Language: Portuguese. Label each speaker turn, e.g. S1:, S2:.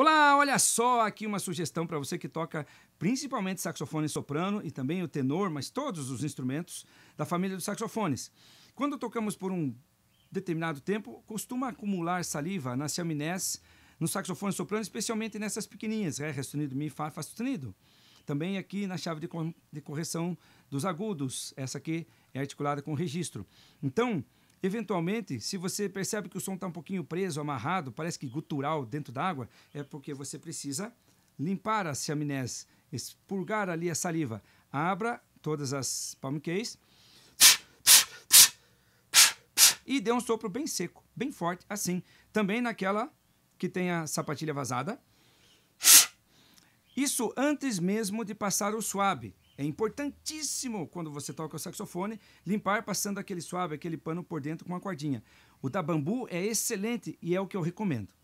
S1: Olá, olha só aqui uma sugestão para você que toca principalmente saxofone soprano e também o tenor, mas todos os instrumentos da família dos saxofones. Quando tocamos por um determinado tempo, costuma acumular saliva nas chaminés, no saxofone soprano, especialmente nessas pequenininhas, ré, ré sustenido, mi, fá, fá sustenido. Também aqui na chave de, correção dos agudos, essa aqui é articulada com registro. Então, Eventualmente, se você percebe que o som está um pouquinho preso, amarrado, parece que gutural dentro d'água, é porque você precisa limpar as chaminés, expurgar ali a saliva. Abra todas as palm case e dê um sopro bem seco, bem forte, assim. Também naquela que tem a sapatilha vazada. Isso antes mesmo de passar o suave. É importantíssimo quando você toca o saxofone limpar passando aquele suave, aquele pano por dentro com uma cordinha. O da bambu é excelente e é o que eu recomendo.